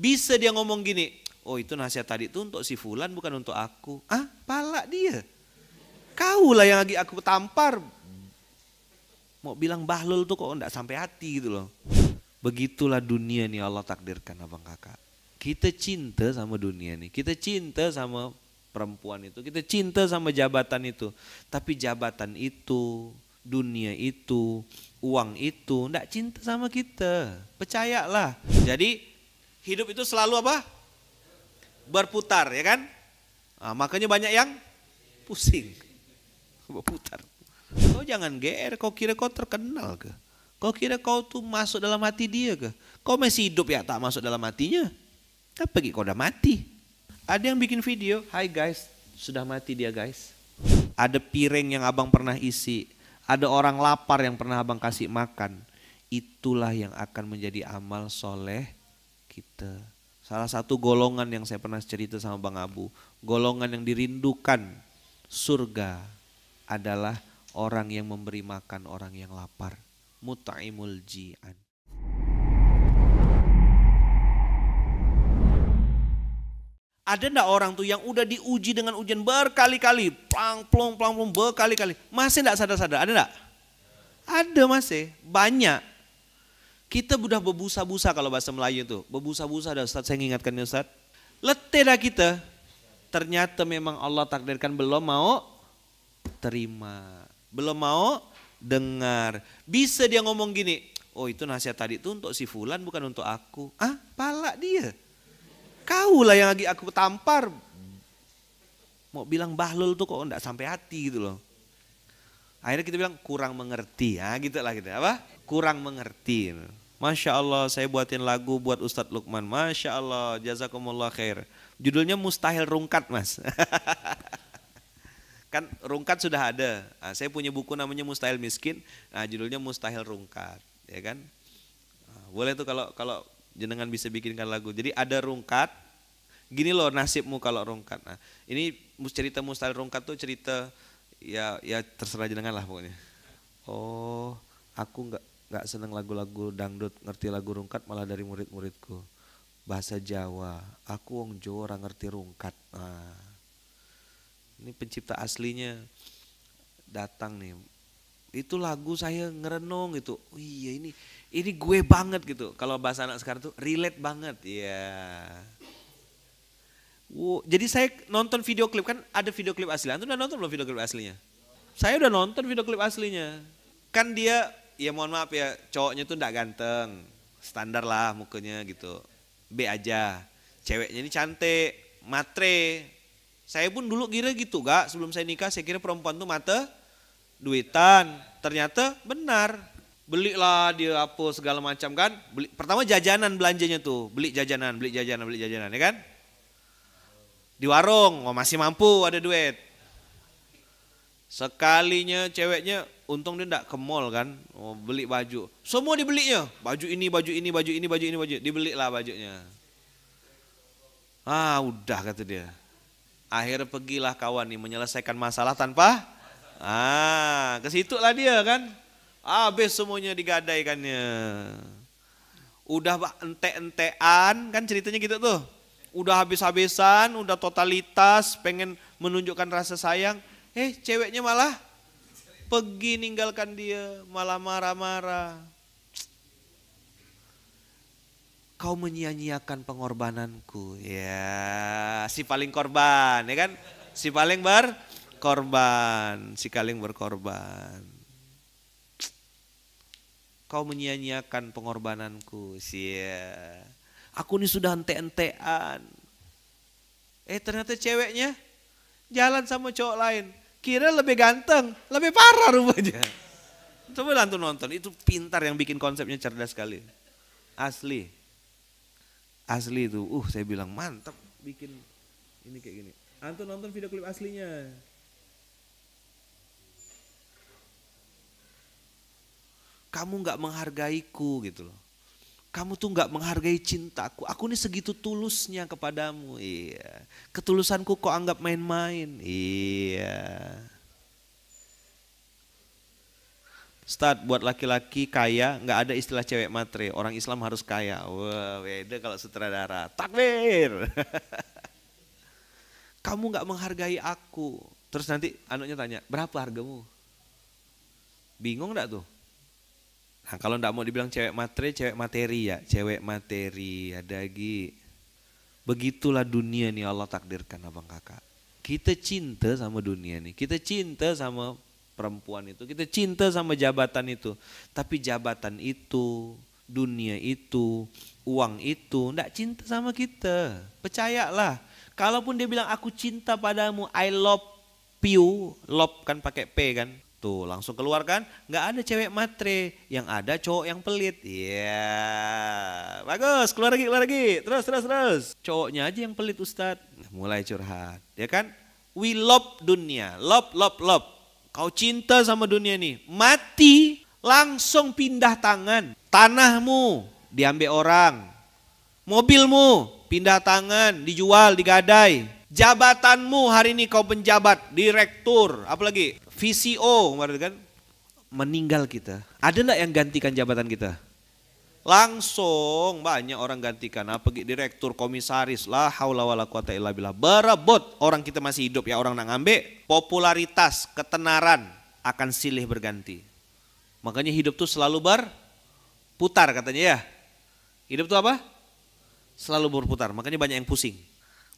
Bisa dia ngomong gini, oh itu nasihat tadi itu untuk si Fulan bukan untuk aku. Ah, pala dia. Kau lah yang lagi aku tampar. Mau bilang bahlul tuh kok enggak sampai hati gitu loh. Begitulah dunia nih Allah takdirkan abang kakak. Kita cinta sama dunia nih, kita cinta sama perempuan itu, kita cinta sama jabatan itu. Tapi jabatan itu, dunia itu, uang itu, enggak cinta sama kita. Percayalah. Jadi Hidup itu selalu apa? Berputar, ya kan? Nah, makanya banyak yang pusing. Berputar. Kau jangan GR, kau kira kau terkenal ke? Kau kira kau tuh masuk dalam hati dia ke? Kau masih hidup ya tak masuk dalam hatinya? Tapi pergi kau udah mati. Ada yang bikin video, hai guys, sudah mati dia guys. Ada piring yang abang pernah isi, ada orang lapar yang pernah abang kasih makan. Itulah yang akan menjadi amal soleh kita. Salah satu golongan yang saya pernah cerita sama Bang Abu, golongan yang dirindukan surga adalah orang yang memberi makan orang yang lapar. Mut'imul ji'an. Ada ndak orang tuh yang udah diuji dengan ujian berkali-kali, plang plong plang plong berkali-kali, masih ndak sadar-sadar? Ada ndak? Ada masih, banyak. Kita sudah berbusa busa kalau bahasa Melayu itu. berbusa busa dah Ustaz, saya ingatkan ya Ustaz. Letih dah kita. Ternyata memang Allah takdirkan belum mau terima. Belum mau dengar. Bisa dia ngomong gini, oh itu nasihat tadi itu untuk si Fulan bukan untuk aku. Ah, palak dia. Kau lah yang lagi aku tampar. Mau bilang bahlul tuh kok enggak sampai hati gitu loh. Akhirnya kita bilang kurang mengerti ya gitu lah gitu apa? kurang mengerti. Masya Allah saya buatin lagu buat Ustadz Lukman. Masya Allah jazakumullah khair. Judulnya Mustahil Rungkat mas. kan rungkat sudah ada. Nah, saya punya buku namanya Mustahil Miskin. Nah, judulnya Mustahil Rungkat, ya kan? Ah, boleh tuh kalau kalau jenengan bisa bikinkan lagu. Jadi ada rungkat. Gini loh nasibmu kalau rungkat. Nah, ini cerita Mustahil Rungkat tuh cerita ya ya terserah jenengan lah pokoknya. Oh, aku nggak nggak seneng lagu-lagu dangdut ngerti lagu rungkat malah dari murid-muridku bahasa Jawa aku wong Jawa orang ngerti rungkat nah, ini pencipta aslinya datang nih itu lagu saya ngerenung gitu oh, iya ini ini gue banget gitu kalau bahasa anak sekarang tuh relate banget ya yeah. wow. jadi saya nonton video klip kan ada video klip aslinya Anda udah nonton belum video klip aslinya saya udah nonton video klip aslinya kan dia ya mohon maaf ya cowoknya tuh ndak ganteng standar lah mukanya gitu B aja ceweknya ini cantik matre saya pun dulu kira gitu gak sebelum saya nikah saya kira perempuan tuh mata duitan ternyata benar belilah dia apa segala macam kan beli pertama jajanan belanjanya tuh beli jajanan beli jajanan beli jajanan ya kan di warung oh masih mampu ada duit sekalinya ceweknya untung dia tidak ke mall kan, oh, beli baju. Semua dibelinya, baju ini, baju ini, baju ini, baju ini, baju dibelilah bajunya. Ah, udah kata dia. akhir pergilah kawan nih menyelesaikan masalah tanpa ah, ke situ lah dia kan. Habis semuanya digadaikannya. Udah ente entean kan ceritanya gitu tuh. Udah habis-habisan, udah totalitas, pengen menunjukkan rasa sayang. Eh, ceweknya malah pergi ninggalkan dia, malah marah-marah. Kau menyia-nyiakan pengorbananku. Ya, si paling korban, ya kan? Si paling berkorban, si paling berkorban. Kau menyia-nyiakan pengorbananku. sih Aku ini sudah ente-entean. Eh ternyata ceweknya jalan sama cowok lain Kira lebih ganteng, lebih parah rupanya. Ya. Coba lantu nonton, itu pintar yang bikin konsepnya cerdas sekali. Asli. Asli itu, uh saya bilang mantap bikin ini kayak gini. Antun nonton video klip aslinya. Kamu nggak menghargaiku gitu loh kamu tuh nggak menghargai cintaku. Aku ini segitu tulusnya kepadamu. Iya. Ketulusanku kok anggap main-main. Iya. Start buat laki-laki kaya nggak ada istilah cewek matre. Orang Islam harus kaya. Wah, wow, beda kalau sutradara. Takbir. Kamu nggak menghargai aku. Terus nanti anaknya tanya, berapa hargamu? Bingung nggak tuh? Nah, kalau tidak mau dibilang cewek materi, cewek materi ya, cewek materi ada lagi. Begitulah dunia nih Allah takdirkan abang kakak. Kita cinta sama dunia nih, kita cinta sama perempuan itu, kita cinta sama jabatan itu. Tapi jabatan itu, dunia itu, uang itu, tidak cinta sama kita. Percayalah, kalaupun dia bilang aku cinta padamu, I love you, love kan pakai P kan, Tuh gitu. langsung keluar kan? nggak ada cewek matre, yang ada cowok yang pelit. Iya, yeah. bagus, keluar lagi, keluar lagi, terus, terus, terus. Cowoknya aja yang pelit Ustad, mulai curhat, ya kan? We love dunia, love, love, love. Kau cinta sama dunia nih, mati langsung pindah tangan. Tanahmu diambil orang, mobilmu pindah tangan, dijual, digadai. Jabatanmu hari ini kau penjabat, direktur, apalagi VCO kemarin kan meninggal kita. Ada nggak yang gantikan jabatan kita? Langsung banyak orang gantikan, apa direktur, komisaris, lah haula wala quwata illa billah. Berebut orang kita masih hidup ya orang nak ngambil popularitas, ketenaran akan silih berganti. Makanya hidup tuh selalu putar katanya ya. Hidup tuh apa? Selalu berputar, makanya banyak yang pusing.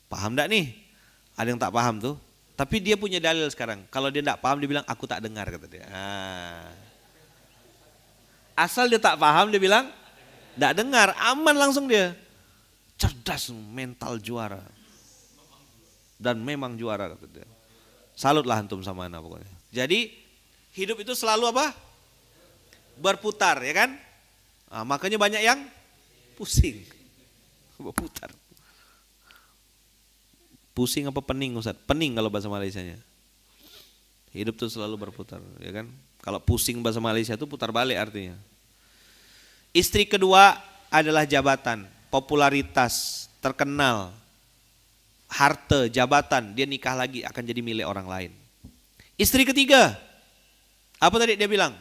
Paham enggak nih? Ada yang tak paham tuh. Tapi dia punya dalil sekarang. Kalau dia tidak paham dia bilang aku tak dengar kata dia. Asal dia tak paham dia bilang tidak dengar, aman langsung dia. Cerdas mental juara. Dan memang juara kata dia. Salutlah antum sama anak pokoknya. Jadi hidup itu selalu apa? Berputar ya kan? Nah, makanya banyak yang pusing. Berputar. Pusing apa pening Ustaz? Pening kalau bahasa Malaysianya. Hidup tuh selalu berputar, ya kan? Kalau pusing bahasa Malaysia itu putar balik artinya. Istri kedua adalah jabatan, popularitas, terkenal, harta, jabatan, dia nikah lagi akan jadi milik orang lain. Istri ketiga, apa tadi dia bilang?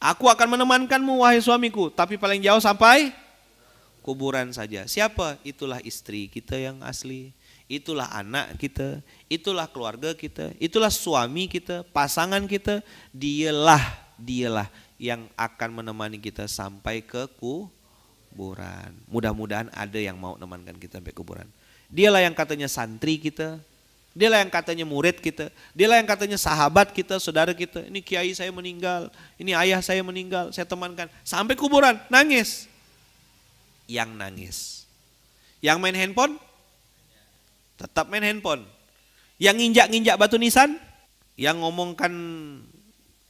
Aku akan menemankanmu wahai suamiku, tapi paling jauh sampai kuburan saja. Siapa? Itulah istri kita yang asli itulah anak kita, itulah keluarga kita, itulah suami kita, pasangan kita, dialah, dialah yang akan menemani kita sampai ke kuburan. Mudah-mudahan ada yang mau menemankan kita sampai kuburan. Dialah yang katanya santri kita, dialah yang katanya murid kita, dialah yang katanya sahabat kita, saudara kita. Ini kiai saya meninggal, ini ayah saya meninggal, saya temankan sampai kuburan, nangis. Yang nangis. Yang main handphone tetap main handphone. Yang nginjak-nginjak batu nisan, yang ngomongkan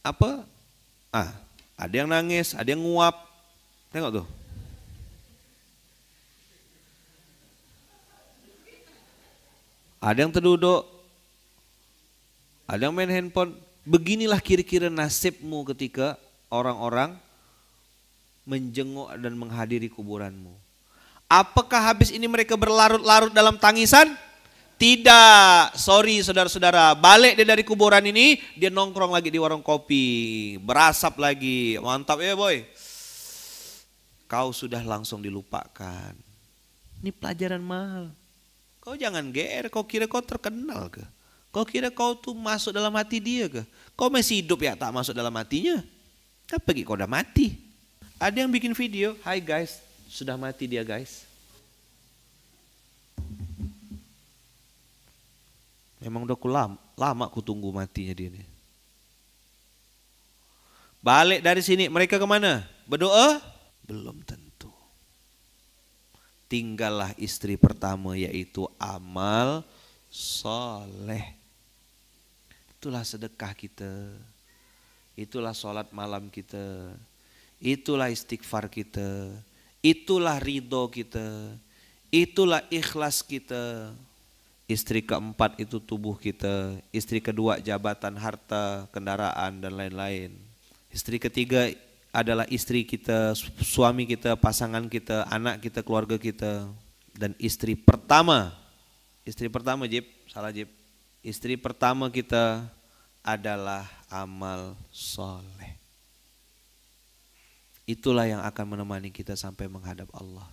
apa? Ah, ada yang nangis, ada yang nguap. Tengok tuh. Ada yang terduduk, ada yang main handphone. Beginilah kira-kira nasibmu ketika orang-orang menjenguk dan menghadiri kuburanmu. Apakah habis ini mereka berlarut-larut dalam tangisan? Tidak, sorry saudara-saudara, balik dia dari kuburan ini, dia nongkrong lagi di warung kopi, berasap lagi, mantap ya boy. Kau sudah langsung dilupakan. Ini pelajaran mahal. Kau jangan GR, kau kira kau terkenal ke? Kau kira kau tuh masuk dalam hati dia ke? Kau masih hidup ya tak masuk dalam hatinya? Kan pergi kau udah mati. Ada yang bikin video, hai guys, sudah mati dia guys. Memang udah ku lama, lama ku tunggu matinya dia ini. Balik dari sini, mereka kemana? Berdoa? Belum tentu. Tinggallah istri pertama yaitu amal soleh. Itulah sedekah kita. Itulah sholat malam kita. Itulah istighfar kita. Itulah ridho kita. Itulah ikhlas kita istri keempat itu tubuh kita, istri kedua jabatan, harta, kendaraan dan lain-lain. Istri ketiga adalah istri kita, suami kita, pasangan kita, anak kita, keluarga kita dan istri pertama. Istri pertama Jib, salah Jib. Istri pertama kita adalah amal soleh. Itulah yang akan menemani kita sampai menghadap Allah.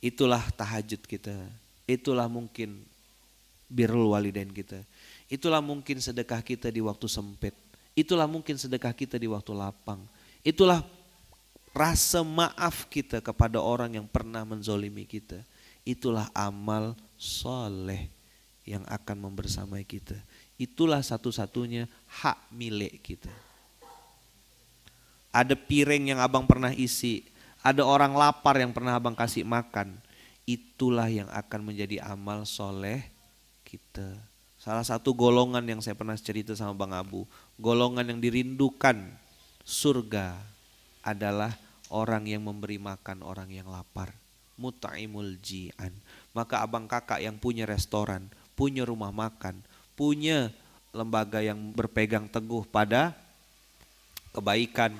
Itulah tahajud kita. Itulah mungkin birul walidain kita. Itulah mungkin sedekah kita di waktu sempit. Itulah mungkin sedekah kita di waktu lapang. Itulah rasa maaf kita kepada orang yang pernah menzolimi kita. Itulah amal soleh yang akan membersamai kita. Itulah satu-satunya hak milik kita. Ada piring yang abang pernah isi. Ada orang lapar yang pernah abang kasih makan itulah yang akan menjadi amal soleh kita. Salah satu golongan yang saya pernah cerita sama Bang Abu, golongan yang dirindukan surga adalah orang yang memberi makan orang yang lapar. Muta'imul ji'an. Maka abang kakak yang punya restoran, punya rumah makan, punya lembaga yang berpegang teguh pada kebaikan,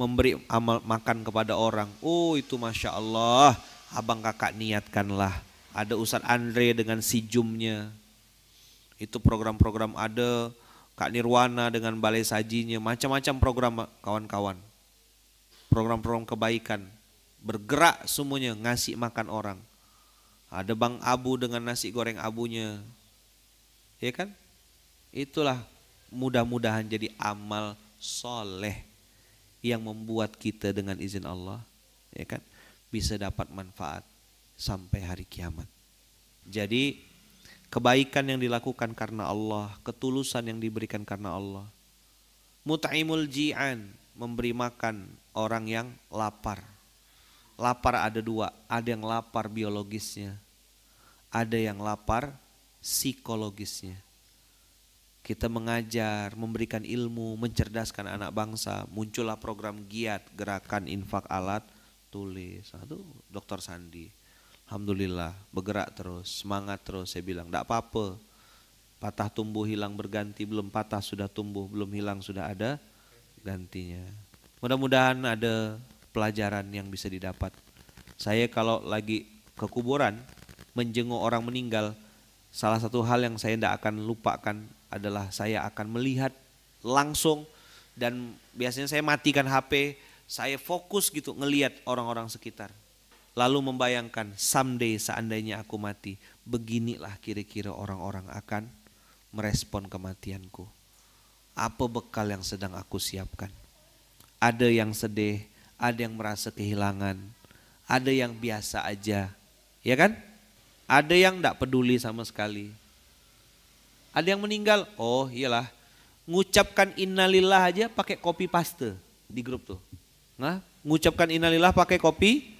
memberi amal makan kepada orang. Oh itu Masya Allah abang kakak niatkanlah. Ada Ustadz Andre dengan si Jumnya. Itu program-program ada Kak Nirwana dengan balai sajinya, macam-macam program kawan-kawan. Program-program kebaikan. Bergerak semuanya ngasih makan orang. Ada Bang Abu dengan nasi goreng abunya. Ya kan? Itulah mudah-mudahan jadi amal soleh yang membuat kita dengan izin Allah. Ya kan? bisa dapat manfaat sampai hari kiamat. Jadi kebaikan yang dilakukan karena Allah, ketulusan yang diberikan karena Allah. Mut'imul ji'an, memberi makan orang yang lapar. Lapar ada dua, ada yang lapar biologisnya, ada yang lapar psikologisnya. Kita mengajar, memberikan ilmu, mencerdaskan anak bangsa, muncullah program giat, gerakan infak alat, tulis nah, itu dokter Sandi Alhamdulillah bergerak terus semangat terus saya bilang tidak apa-apa patah tumbuh hilang berganti belum patah sudah tumbuh belum hilang sudah ada gantinya mudah-mudahan ada pelajaran yang bisa didapat saya kalau lagi ke kuburan menjenguk orang meninggal salah satu hal yang saya tidak akan lupakan adalah saya akan melihat langsung dan biasanya saya matikan HP saya fokus gitu ngeliat orang-orang sekitar. Lalu membayangkan someday seandainya aku mati, beginilah kira-kira orang-orang akan merespon kematianku. Apa bekal yang sedang aku siapkan? Ada yang sedih, ada yang merasa kehilangan, ada yang biasa aja, ya kan? Ada yang tidak peduli sama sekali. Ada yang meninggal, oh iyalah, ngucapkan innalillah aja pakai kopi paste di grup tuh. Nah, mengucapkan innalillah pakai kopi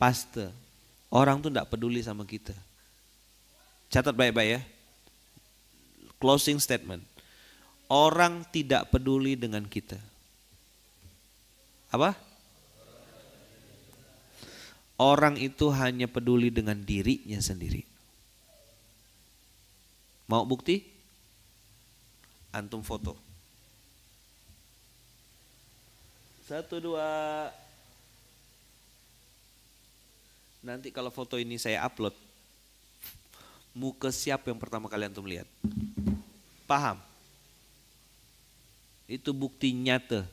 paste. Orang tuh tidak peduli sama kita. Catat baik-baik ya. Closing statement. Orang tidak peduli dengan kita. Apa? Orang itu hanya peduli dengan dirinya sendiri. Mau bukti? Antum foto. Satu, dua. Nanti kalau foto ini saya upload, muka siapa yang pertama kalian antum lihat? Paham? Itu bukti nyata.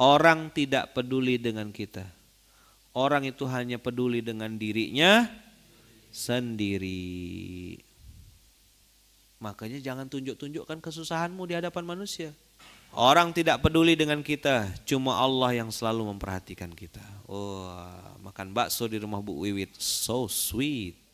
Orang tidak peduli dengan kita. Orang itu hanya peduli dengan dirinya sendiri. Makanya jangan tunjuk-tunjukkan kesusahanmu di hadapan manusia. Orang tidak peduli dengan kita, cuma Allah yang selalu memperhatikan kita. Oh, makan bakso di rumah Bu Wiwit, so sweet.